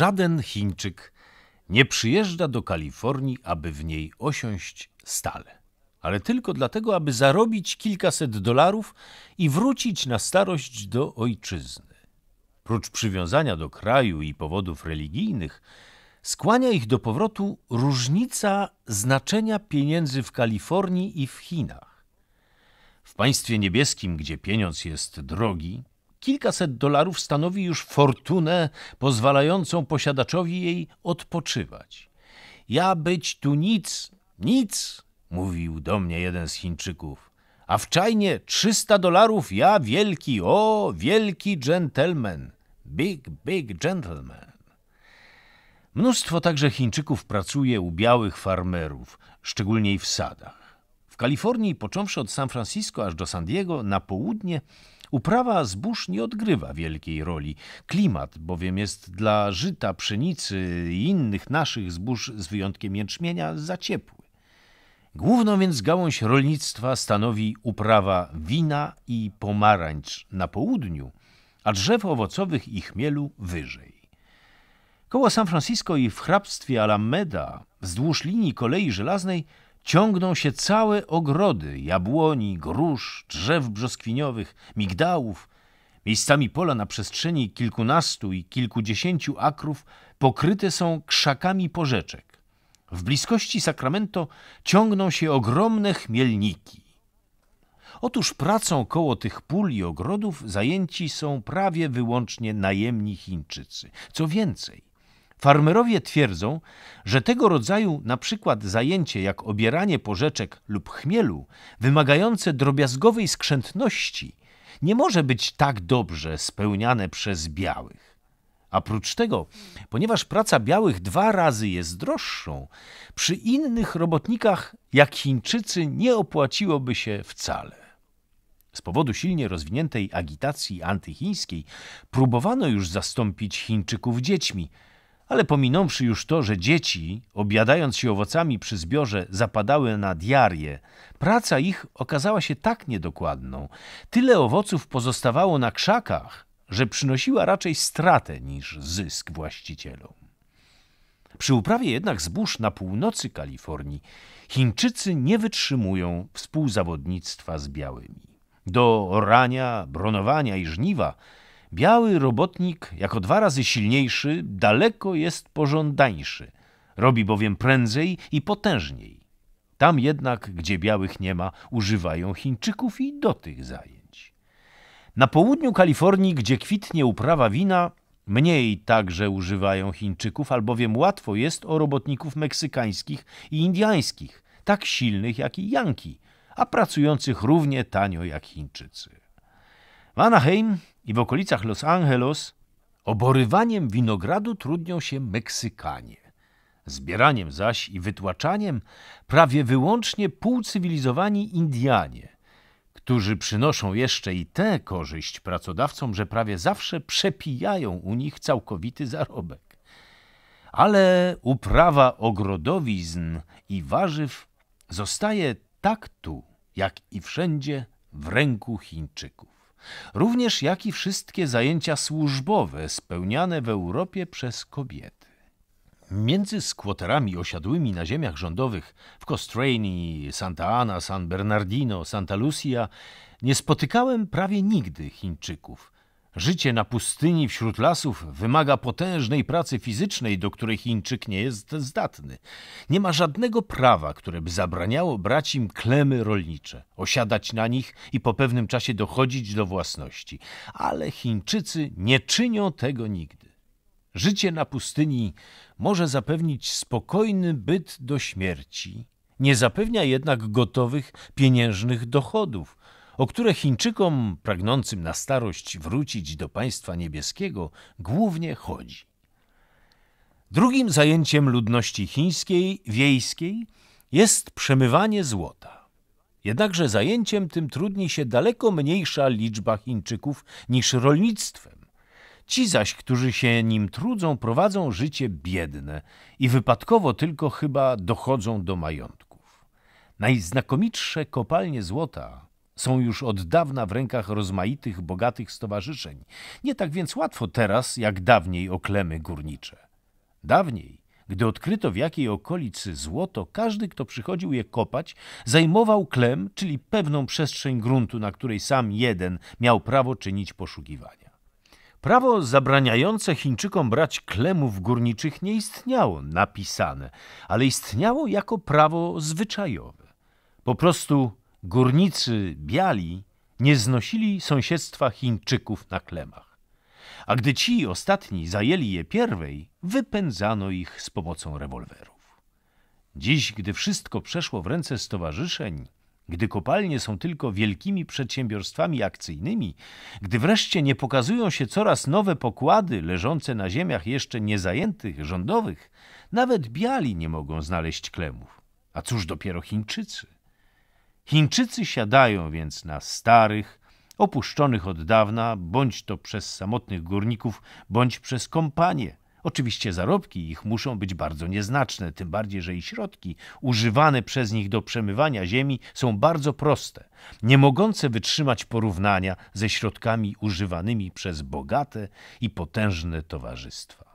żaden Chińczyk nie przyjeżdża do Kalifornii, aby w niej osiąść stale, ale tylko dlatego, aby zarobić kilkaset dolarów i wrócić na starość do ojczyzny. Prócz przywiązania do kraju i powodów religijnych, skłania ich do powrotu różnica znaczenia pieniędzy w Kalifornii i w Chinach. W państwie niebieskim, gdzie pieniądz jest drogi, Kilkaset dolarów stanowi już fortunę pozwalającą posiadaczowi jej odpoczywać. Ja być tu nic, nic, mówił do mnie jeden z Chińczyków. A w czajnie 300 dolarów ja wielki, o, wielki gentleman. Big, big gentleman. Mnóstwo także Chińczyków pracuje u białych farmerów, szczególnie w sadach. W Kalifornii, począwszy od San Francisco aż do San Diego, na południe Uprawa zbóż nie odgrywa wielkiej roli. Klimat bowiem jest dla żyta, pszenicy i innych naszych zbóż z wyjątkiem jęczmienia za ciepły. Główną więc gałąź rolnictwa stanowi uprawa wina i pomarańcz na południu, a drzew owocowych i chmielu wyżej. Koło San Francisco i w hrabstwie Alameda, wzdłuż linii kolei żelaznej, ciągną się całe ogrody jabłoni, grusz, drzew brzoskwiniowych, migdałów. Miejscami pola na przestrzeni kilkunastu i kilkudziesięciu akrów pokryte są krzakami porzeczek. W bliskości Sacramento ciągną się ogromne chmielniki. Otóż pracą koło tych pól i ogrodów zajęci są prawie wyłącznie najemni Chińczycy. Co więcej, Farmerowie twierdzą, że tego rodzaju na przykład zajęcie jak obieranie porzeczek lub chmielu, wymagające drobiazgowej skrzętności, nie może być tak dobrze spełniane przez białych. A prócz tego, ponieważ praca białych dwa razy jest droższą, przy innych robotnikach, jak Chińczycy, nie opłaciłoby się wcale. Z powodu silnie rozwiniętej agitacji antychińskiej próbowano już zastąpić Chińczyków dziećmi, ale pominąwszy już to, że dzieci, obiadając się owocami przy zbiorze, zapadały na diarię, praca ich okazała się tak niedokładną. Tyle owoców pozostawało na krzakach, że przynosiła raczej stratę niż zysk właścicielom. Przy uprawie jednak zbóż na północy Kalifornii Chińczycy nie wytrzymują współzawodnictwa z białymi. Do orania, bronowania i żniwa Biały robotnik, jako dwa razy silniejszy, daleko jest pożądańszy. Robi bowiem prędzej i potężniej. Tam jednak, gdzie białych nie ma, używają Chińczyków i do tych zajęć. Na południu Kalifornii, gdzie kwitnie uprawa wina, mniej także używają Chińczyków, albowiem łatwo jest o robotników meksykańskich i indiańskich, tak silnych jak i Janki, a pracujących równie tanio jak Chińczycy. Anaheim i w okolicach Los Angeles oborywaniem winogradu trudnią się Meksykanie. Zbieraniem zaś i wytłaczaniem prawie wyłącznie półcywilizowani Indianie, którzy przynoszą jeszcze i tę korzyść pracodawcom, że prawie zawsze przepijają u nich całkowity zarobek. Ale uprawa ogrodowizn i warzyw zostaje tak tu, jak i wszędzie w ręku Chińczyków również jak i wszystkie zajęcia służbowe spełniane w Europie przez kobiety. Między skwoterami osiadłymi na ziemiach rządowych w Costraini, Santa Ana, San Bernardino, Santa Lucia nie spotykałem prawie nigdy Chińczyków – Życie na pustyni wśród lasów wymaga potężnej pracy fizycznej, do której Chińczyk nie jest zdatny. Nie ma żadnego prawa, które by zabraniało brać im klemy rolnicze, osiadać na nich i po pewnym czasie dochodzić do własności. Ale Chińczycy nie czynią tego nigdy. Życie na pustyni może zapewnić spokojny byt do śmierci, nie zapewnia jednak gotowych pieniężnych dochodów o które Chińczykom pragnącym na starość wrócić do państwa niebieskiego głównie chodzi. Drugim zajęciem ludności chińskiej, wiejskiej, jest przemywanie złota. Jednakże zajęciem tym trudni się daleko mniejsza liczba Chińczyków niż rolnictwem. Ci zaś, którzy się nim trudzą, prowadzą życie biedne i wypadkowo tylko chyba dochodzą do majątków. Najznakomitsze kopalnie złota są już od dawna w rękach rozmaitych, bogatych stowarzyszeń. Nie tak więc łatwo teraz, jak dawniej o klemy górnicze. Dawniej, gdy odkryto w jakiej okolicy złoto, każdy, kto przychodził je kopać, zajmował klem, czyli pewną przestrzeń gruntu, na której sam jeden miał prawo czynić poszukiwania. Prawo zabraniające Chińczykom brać klemów górniczych nie istniało napisane, ale istniało jako prawo zwyczajowe. Po prostu Górnicy biali nie znosili sąsiedztwa Chińczyków na klemach. A gdy ci ostatni zajęli je pierwej, wypędzano ich z pomocą rewolwerów. Dziś, gdy wszystko przeszło w ręce stowarzyszeń, gdy kopalnie są tylko wielkimi przedsiębiorstwami akcyjnymi, gdy wreszcie nie pokazują się coraz nowe pokłady leżące na ziemiach jeszcze niezajętych, rządowych, nawet biali nie mogą znaleźć klemów. A cóż dopiero Chińczycy? Chińczycy siadają więc na starych, opuszczonych od dawna, bądź to przez samotnych górników, bądź przez kompanie. Oczywiście zarobki ich muszą być bardzo nieznaczne, tym bardziej, że i środki używane przez nich do przemywania ziemi są bardzo proste, nie mogące wytrzymać porównania ze środkami używanymi przez bogate i potężne towarzystwa.